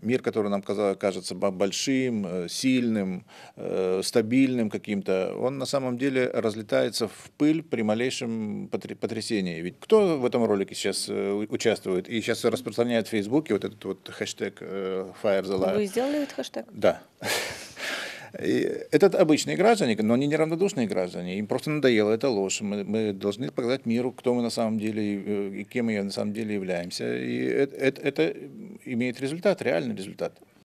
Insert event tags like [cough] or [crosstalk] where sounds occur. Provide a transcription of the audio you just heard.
Мир, который нам кажется большим, э, сильным, э, стабильным каким-то, он на самом деле разлетается в пыль при малейшем потрясении. Ведь кто в этом ролике сейчас э, участвует и сейчас распространяет в Фейсбуке вот этот вот хэштег Fire the Life? Вы сделали этот хэштег? Да. [laughs] И это обычные граждане, но они неравнодушные граждане. Им просто надоело это ложь. Мы, мы должны показать миру, кто мы на самом деле и кем мы на самом деле являемся. И это, это, это имеет результат, реальный результат.